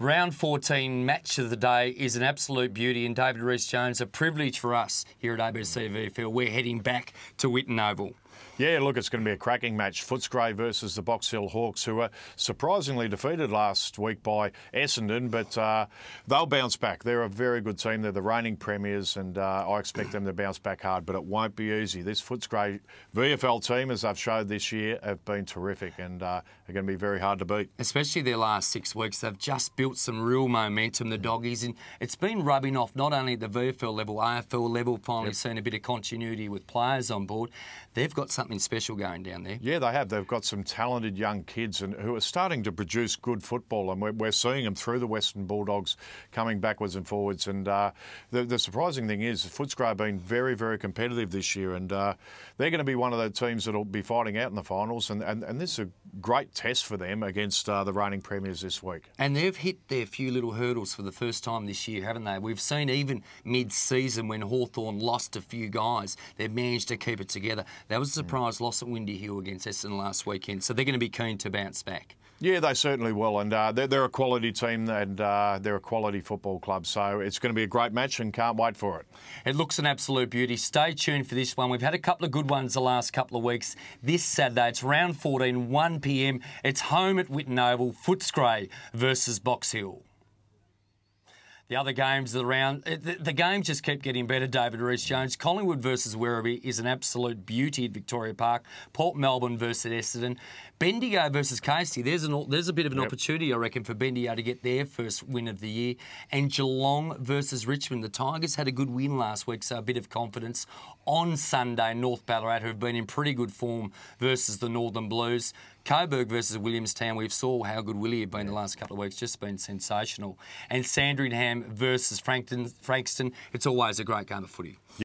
Round 14 match of the day is an absolute beauty, and David Reese Jones, a privilege for us here at ABC VFL. We're heading back to Witten Oval. Yeah, look, it's going to be a cracking match. Footscray versus the Box Hill Hawks, who were surprisingly defeated last week by Essendon, but uh, they'll bounce back. They're a very good team. They're the reigning premiers, and uh, I expect them to bounce back hard, but it won't be easy. This Footscray VFL team, as I've showed this year, have been terrific and uh, are going to be very hard to beat. Especially their last six weeks. They've just built some real momentum, the doggies, and it's been rubbing off not only at the VFL level, AFL level, finally yep. seen a bit of continuity with players on board. They've got got something special going down there. Yeah, they have. They've got some talented young kids and who are starting to produce good football, and we're, we're seeing them through the Western Bulldogs coming backwards and forwards. And uh, the, the, surprising thing is, Footscray have been very, very competitive this year, and uh, they're going to be one of the teams that'll be fighting out in the finals. And, and, and this is a great test for them against uh, the reigning premiers this week. And they've hit their few little hurdles for the first time this year, haven't they? We've seen even mid-season when Hawthorn lost a few guys, they've managed to keep it together. That was a surprise mm. loss at Windy Hill against Essendon last weekend, so they're going to be keen to bounce back. Yeah, they certainly will, and uh, they're, they're, a quality team and uh, they're a quality football club, so it's going to be a great match and can't wait for it. It looks an absolute beauty. Stay tuned for this one. We've had a couple of good ones the last couple of weeks. This Saturday, it's round 14, 1 pm. It's home at Witten Oval, Footscray versus Box Hill. The other games of the round, eh, the, the games just keep getting better. David Rees Jones, Collingwood versus Werribee is an absolute beauty at Victoria Park. Port Melbourne versus Essendon, Bendigo versus Casey. There's an there's a bit of an yep. opportunity, I reckon, for Bendigo to get their first win of the year. And Geelong versus Richmond. The Tigers had a good win last week, so a bit of confidence on Sunday. North Ballarat, who have been in pretty good form, versus the Northern Blues. Coburg versus Williamstown. We've saw how good Willie had been the last couple of weeks. Just been sensational. And Sandringham game versus Frankton, Frankston. It's always a great game of footy.